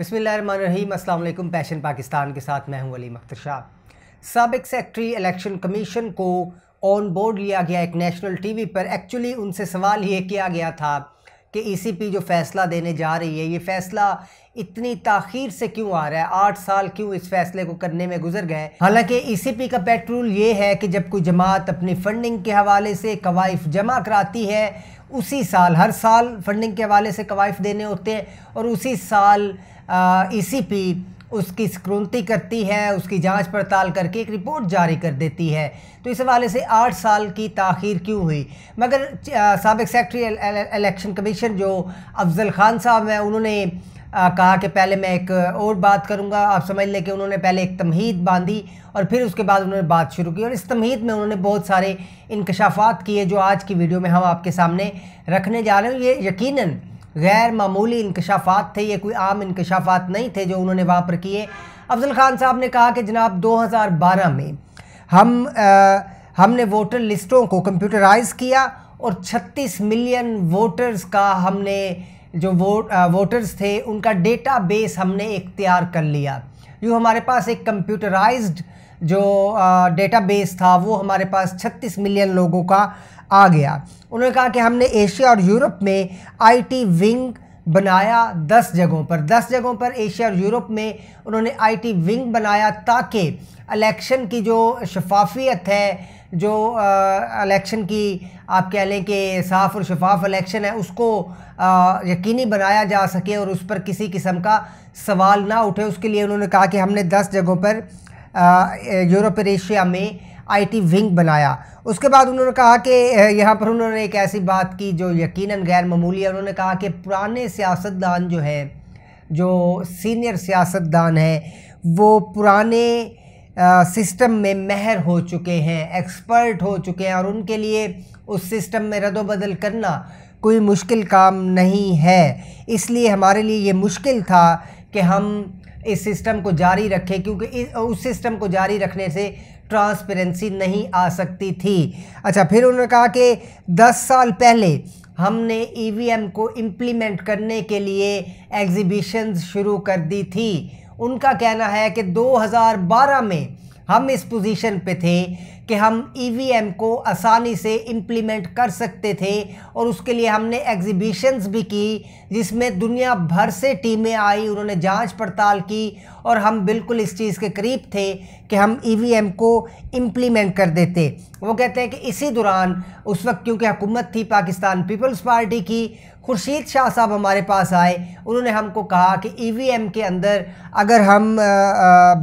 बसमिल passion Pakistan के साथ मैं हूं अली मख्तर शाह सबक सेक्रट्री एलेक्शन इलेक्शन कमीशन को ऑन बोर्ड लिया गया एक नेशनल टीवी पर एक्चुअली उनसे सवाल ये किया गया था कि ईसीपी e जो फ़ैसला देने जा रही है ये फ़ैसला इतनी ताखिर से क्यों आ रहा है आठ साल क्यों इस फैसले को करने में गुजर गए हालांकि ईसीपी e का पेट्रोल ये है कि जब कोई जमात अपनी फंडिंग के हवाले से कवाइफ जमा कराती है उसी साल हर साल फंडिंग के हवाले से कवाइफ देने होते हैं और उसी साल ईसीपी e उसकी स्क्रूनति करती है उसकी जांच पड़ताल करके एक रिपोर्ट जारी कर देती है तो इस हवाले से आठ साल की ताखिर क्यों हुई मगर सबक सेक्रटरी इलेक्शन कमीशन जो अफजल खान साहब हैं उन्होंने आ, कहा कि पहले मैं एक और बात करूंगा आप समझ लें कि उन्होंने पहले एक तमहीद बांधी और फिर उसके बाद उन्होंने बात शुरू की और इस तमहीद में उन्होंने बहुत सारे इंकशाफात किए जो आज की वीडियो में हम आपके सामने रखने जा रहे हैं ये यकीनन गैर मामूली इंकशाफात थे ये कोई आम इंकशाफात नहीं थे जो उन्होंने वहाँ पर किए अफजल ख़ान साहब ने कहा कि जनाब 2012 में हम आ, हमने वोटर लिस्टों को कंप्यूटराइज किया और 36 मिलियन वोटर्स का हमने जो वोट आ, वोटर्स थे उनका डेटा बेस हमने इख्तियार कर लिया यूँ हमारे पास एक कंप्यूटराइज्ड जो डेटा बेस था वो हमारे पास 36 मिलियन लोगों का आ गया उन्होंने कहा कि हमने एशिया और यूरोप में आईटी विंग बनाया दस जगहों पर दस जगहों पर एशिया और यूरोप में उन्होंने आईटी विंग बनाया ताकि इलेक्शन की जो शफाफियत है जो इलेक्शन की आप कह लें कि साफ़ और शफाफ इलेक्शन है उसको आ, यकीनी बनाया जा सके और उस पर किसी किस्म का सवाल ना उठे उसके लिए उन्होंने कहा कि हमने दस जगहों पर यूरोप और एशिया में आईटी विंग बनाया उसके बाद उन्होंने कहा कि यहाँ पर उन्होंने एक ऐसी बात की जो यकीनन गैर मामूली है उन्होंने कहा कि पुराने सियासतदान जो हैं जो सीनियर सियासतदान हैं वो पुराने सिस्टम में महर हो चुके हैं एक्सपर्ट हो चुके हैं और उनके लिए उस सिस्टम में रद्दबदल करना कोई मुश्किल काम नहीं है इसलिए हमारे लिए ये मुश्किल था कि हम इस सिस्टम को जारी रखे क्योंकि उस सिस्टम को जारी रखने से ट्रांसपेरेंसी नहीं आ सकती थी अच्छा फिर उन्होंने कहा कि 10 साल पहले हमने ईवीएम e को इम्प्लीमेंट करने के लिए एग्जीबिशन शुरू कर दी थी उनका कहना है कि 2012 में हम इस पोजीशन पे थे कि हम ई e को आसानी से इम्प्लीमेंट कर सकते थे और उसके लिए हमने एग्जीबिशंस भी की जिसमें दुनिया भर से टीमें आई उन्होंने जांच पड़ताल की और हम बिल्कुल इस चीज़ के करीब थे कि हम ई e को इम्प्लीमेंट कर देते वो कहते हैं कि इसी दौरान उस वक्त क्योंकि हुकूमत थी पाकिस्तान पीपल्स पार्टी की खुर्शीद शाह साहब हमारे पास आए उन्होंने हमको कहा कि ईवीएम e के अंदर अगर हम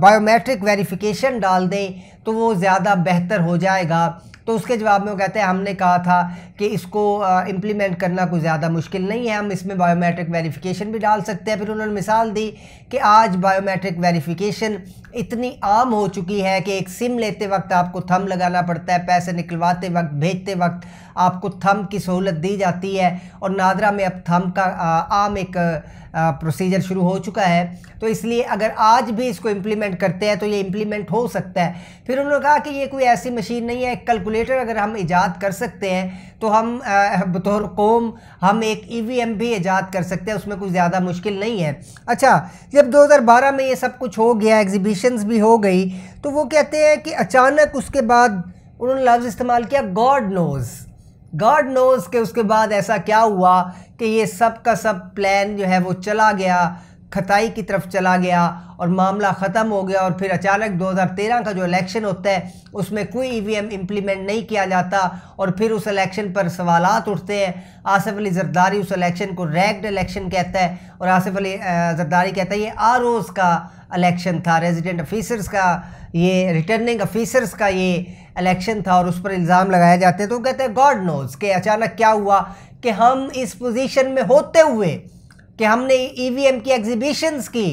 बायोमेट्रिक वेरिफिकेशन डाल दें तो वो ज़्यादा बेहतर हो जाएगा तो उसके जवाब में वो कहते हैं हमने कहा था कि इसको इंप्लीमेंट करना कोई ज़्यादा मुश्किल नहीं है हम इसमें बायोमेट्रिक वेरिफिकेशन भी डाल सकते हैं फिर उन्होंने मिसाल दी कि आज बायोमेट्रिक वेरिफिकेशन इतनी आम हो चुकी है कि एक सिम लेते वक्त आपको थम लगाना पड़ता है पैसे निकलवाते वक्त भेजते वक्त आपको थम की सहूलत दी जाती है और नादरा में अब थम का आम एक प्रोसीजर शुरू हो चुका है तो इसलिए अगर आज भी इसको इम्प्लीमेंट करते हैं तो ये इम्प्लीमेंट हो सकता है फिर उन्होंने कहा कि ये कोई ऐसी मशीन नहीं है कैलकुलेट कैलकुलेटर अगर हम ईजाद कर सकते हैं तो हम बतौर कौम हम एक ईवीएम e भी ईजाद कर सकते हैं उसमें कुछ ज़्यादा मुश्किल नहीं है अच्छा जब 2012 में ये सब कुछ हो गया एग्जीबिशंस भी हो गई तो वो कहते हैं कि अचानक उसके बाद उन्होंने लफ्ज़ इस्तेमाल किया गॉड नोज़ गॉड नोज़ के उसके बाद ऐसा क्या हुआ कि ये सब का सब प्लान जो है वो चला गया खताई की तरफ चला गया और मामला ख़त्म हो गया और फिर अचानक 2013 का जो इलेक्शन होता है उसमें कोई ईवीएम e इम्प्लीमेंट नहीं किया जाता और फिर उस इलेक्शन पर सवाल उठते हैं आसिफ अली जरदारी उस इलेक्शन को रैग्ड इलेक्शन कहता है और आसिफ अली जरदारी कहता है ये आर का इलेक्शन था रेजिडेंट अफ़ीसर्स का ये रिटर्निंग अफ़ीसर्स का ये इलेक्शन था और उस पर इल्ज़ाम लगाया जाते हैं तो कहते हैं गॉड नोज़ के अचानक क्या हुआ कि हम इस पोजीशन में होते हुए कि हमने ईवीएम e की एग्जीबिशंस की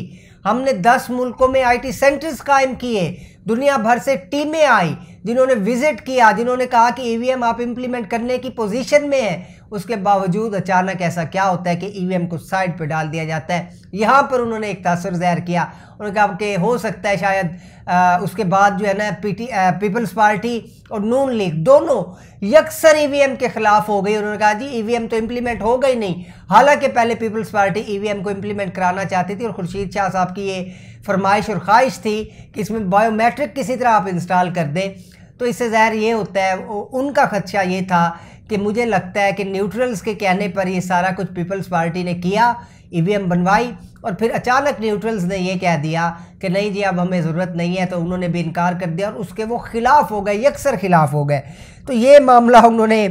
हमने 10 मुल्कों में आईटी सेंटर्स कायम किए दुनिया भर से टीमें आई जिन्होंने विजिट किया जिन्होंने कहा कि ईवीएम e आप इम्प्लीमेंट करने की पोजीशन में है उसके बावजूद अचानक ऐसा क्या होता है कि ईवीएम e को साइड पर डाल दिया जाता है यहाँ पर उन्होंने एक तासर ज़ाहिर किया उन्होंने कहा कि हो सकता है शायद आ, उसके बाद जो है ना पीटी पीपल्स पार्टी और नून लीग दोनों यकसर ईवीएम e के ख़िलाफ़ हो गई उन्होंने कहा जी ईवीएम e तो इम्प्लीमेंट हो गई नहीं हालांकि पहले पीपल्स पार्टी ईवीएम को इम्प्लीमेंट कराना चाहती थी और खुर्शीद शाह साहब की ये फरमाइश और ख्वाहिश थी कि इसमें बायोमेट्रिक किसी तरह आप इंस्टॉल कर दें तो इससे ज़ाहिर ये होता है उनका खदशा ये था कि मुझे लगता है कि न्यूट्रल्स के कहने पर ये सारा कुछ पीपल्स पार्टी ने किया ईवीएम e बनवाई और फिर अचानक न्यूट्रल्स ने ये कह दिया कि नहीं जी अब हमें ज़रूरत नहीं है तो उन्होंने भी इनकार कर दिया और उसके वो खिलाफ हो गए यकसर खिलाफ हो गए तो ये मामला उन्होंने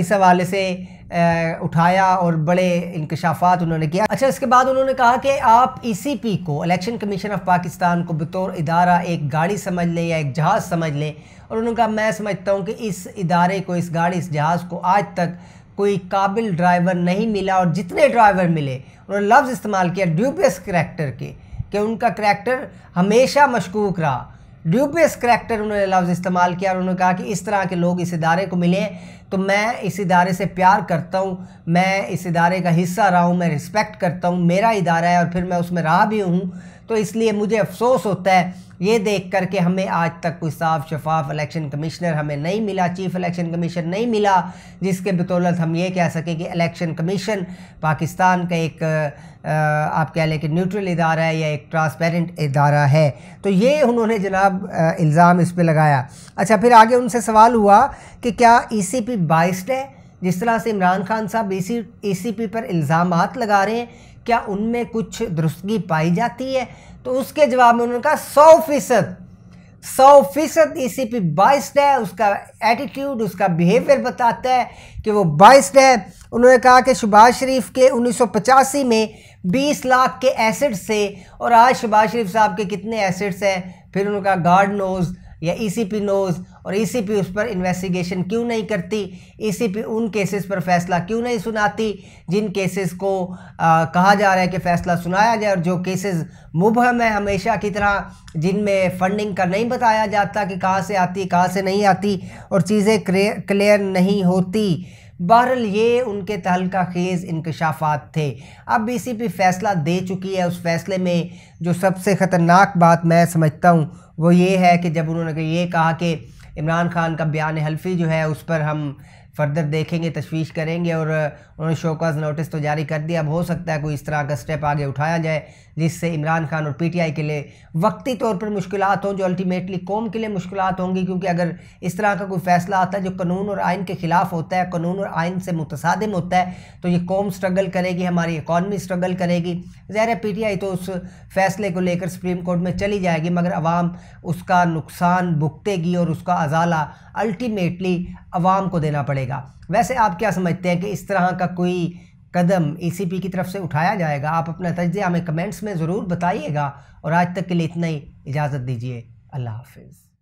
इस हवाले से उठाया और बड़े इंकशाफात उन्होंने किया अच्छा इसके बाद उन्होंने कहा कि आप ई e को इलेक्शन कमीशन ऑफ पाकिस्तान को बतौर इदारा एक गाड़ी समझ लें या एक जहाज़ समझ लें और उन्होंने कहा मैं समझता हूँ कि इस इदारे को इस गाड़ी इस जहाज़ को आज तक कोई काबिल ड्राइवर नहीं मिला और जितने ड्राइवर मिले उन्होंने लफ्ज़ इस्तेमाल किया ड्यूबियस करैक्टर के कि उनका करैक्टर हमेशा मशकूक रहा ड्यूपियस करैक्टर उन्होंने लफ्ज़ इस्तेमाल किया और उन्होंने कहा कि इस तरह के लोग इस इदारे को मिले तो मैं इस इदारे से प्यार करता हूँ मैं इस इदारे का हिस्सा रहा हूँ मैं रिस्पेक्ट करता हूँ मेरा इदारा है और फिर मैं उसमें रहा भी हूँ तो इसलिए मुझे अफसोस होता है ये देख कर के हमें आज तक कोई साफ शफाफ इलेक्शन कमिश्नर हमें नहीं मिला चीफ इलेक्शन कमीशन नहीं मिला जिसके बदौलत हम ये कह सकें कि इलेक्शन कमीशन पाकिस्तान का एक आप कह लें कि न्यूट्रल इदारा है या एक ट्रांसपेरेंट इदारा है तो ये उन्होंने जनाब इल्ज़ाम इस पर लगाया अच्छा फिर आगे उनसे सवाल हुआ कि क्या ई सी पी बाइस्ड है जिस तरह से इमरान खान साहब सी ई सी पी पर इल्ज़ाम लगा रहे हैं क्या उनमें कुछ दुरुस्तगी पाई जाती है तो उसके जवाब में उन्होंने कहा सौ फीसद सौ फीसद E e C P biased है उसका एटीट्यूड उसका बिहेवियर बताता है कि वो बाइस्ड है उन्होंने कहा कि शुबाज़ शरीफ के उन्नीस में 20 लाख के एसिड्स थे और आज शुबाज़ शरीफ साहब के कितने एसिड्स हैं फिर उन्होंने कहा गार्ड नोज़ या ईसीपी e नोज और ईसीपी e उस पर इन्वेस्टिगेशन क्यों नहीं करती ईसीपी e उन केसेस पर फैसला क्यों नहीं सुनाती जिन केसेस को आ, कहा जा रहा है कि फ़ैसला सुनाया जाए और जो केसेस मुबहम है हमेशा की तरह जिनमें फंडिंग का नहीं बताया जाता कि कहाँ से आती कहाँ से नहीं आती और चीज़ें क्लियर नहीं होती बहरल ये उनके तहलका खेज़ इंकशाफात थे अब बी सी पी फैसला दे चुकी है उस फैसले में जो सबसे ख़तरनाक बात मैं समझता हूँ वो ये है कि जब उन्होंने ये कहा कि इमरान खान का बयान हल्फी जो है उस पर हम फर्दर देखेंगे तशवीश करेंगे और उन्होंने शोकाज नोटिस तो जारी कर दिया अब हो सकता है कोई इस तरह का स्टेप आगे उठाया जाए जिससे इमरान खान और पीटीआई के लिए वक्ती तौर पर मुश्किल हों जो अल्टीमेटली कौम के लिए मुश्किल होंगी क्योंकि अगर इस तरह का कोई फ़ैसला आता है जो कानून और आइन के ख़िलाफ़ होता है कानून और आइन से मुतसादम होता है तो ये कौम स्ट्रगल करेगी हमारी इकानमी स्ट्रगल करेगी ज़ाहिर आई तो उस फैसले को लेकर सुप्रीम कोर्ट में चली जाएगी मगर आवाम उसका नुकसान भुगतेगी और उसका अजाला अल्टीमेटली आवाम को देना पड़ेगा करेगा वैसे आप क्या समझते हैं कि इस तरह का कोई कदम एसीपी की तरफ से उठाया जाएगा आप अपना तजिया हमें कमेंट्स में ज़रूर बताइएगा और आज तक के लिए इतना ही इजाज़त दीजिए अल्लाह हाफिज़